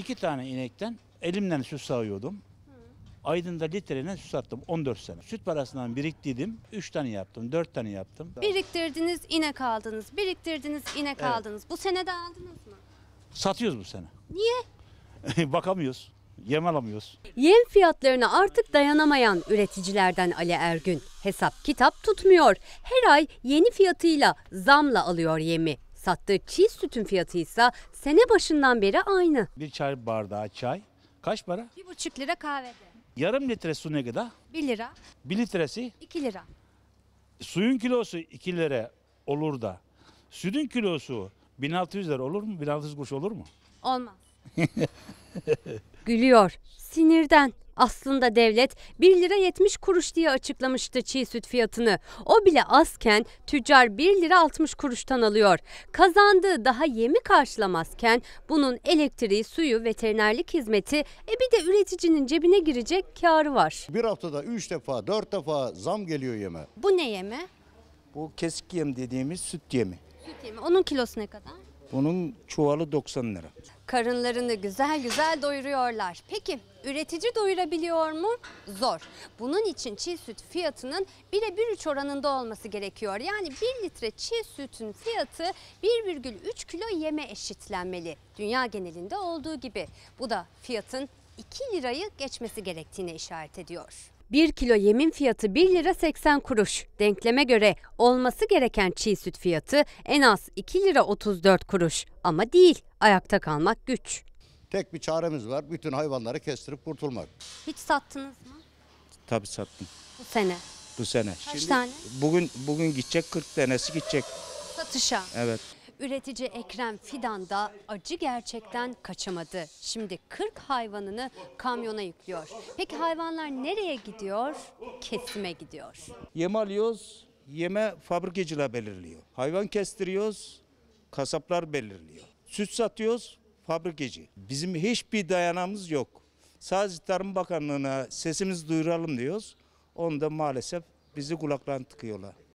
İki tane inekten elimden süt sağıyordum. Aydın'da litreyle süt sattım 14 sene. Süt parasından biriktirdim. 3 tane yaptım, 4 tane yaptım. Biriktirdiniz, inek aldınız. Biriktirdiniz, inek Evet. aldınız. Bu sene de aldınız mı? Satıyoruz bu sene. Niye? Bakamıyoruz. Yem alamıyoruz. Yem fiyatlarına artık dayanamayan üreticilerden Ali Ergün. Hesap kitap tutmuyor. Her ay yeni fiyatıyla zamla alıyor yemi. Sattığı çiğ sütün fiyatı ise sene başından beri aynı. Bir çay bardağı çay kaç para? buçuk lira kahvede. Yarım litre su ne kadar? Bir lira. Bir litresi? İki lira. Suyun kilosu iki lira olur da sütün kilosu 1600 lira olur mu? 1600 kuruş olur mu? Olmaz. Gülüyor sinirden. Aslında devlet 1 lira 70 kuruş diye açıklamıştı çiğ süt fiyatını. O bile azken tüccar 1 lira 60 kuruştan alıyor. Kazandığı daha yemi karşılamazken bunun elektriği, suyu, veterinerlik hizmeti e bir de üreticinin cebine girecek karı var. Bir haftada 3 defa 4 defa zam geliyor yeme. Bu ne yeme? Bu kesik yem dediğimiz süt yemi. Süt yemi. Onun kilosu ne kadar? Bunun çuvalı 90 lira karınlarını güzel güzel doyuruyorlar. Peki üretici doyurabiliyor mu? Zor. Bunun için çiğ süt fiyatının 1'e 3 oranında olması gerekiyor. Yani 1 litre çiğ sütün fiyatı 1,3 kilo yeme eşitlenmeli. Dünya genelinde olduğu gibi. Bu da fiyatın 2 lirayı geçmesi gerektiğine işaret ediyor. 1 kilo yemin fiyatı 1 lira 80 kuruş. Denkleme göre olması gereken çiğ süt fiyatı en az 2 lira 34 kuruş. Ama değil, ayakta kalmak güç. Tek bir çaremiz var, bütün hayvanları kestirip kurtulmak. Hiç sattınız mı? Tabii sattım. Bu sene? Bu sene. Kaç Şimdi, tane? Bugün, bugün gidecek 40 tanesi gidecek. Satışa? Evet. Üretici Ekrem Fidan da acı gerçekten kaçamadı. Şimdi 40 hayvanını kamyona yüklüyor. Peki hayvanlar nereye gidiyor? Kesime gidiyor. Yem alıyoruz, yeme fabrikacılar belirliyor. Hayvan kestiriyoruz, kasaplar belirliyor. Süt satıyoruz, fabrikacı. Bizim hiçbir dayanamız yok. Sadece Tarım Bakanlığı'na sesimizi duyuralım diyoruz. onda maalesef bizi kulaklarına tıkıyorlar.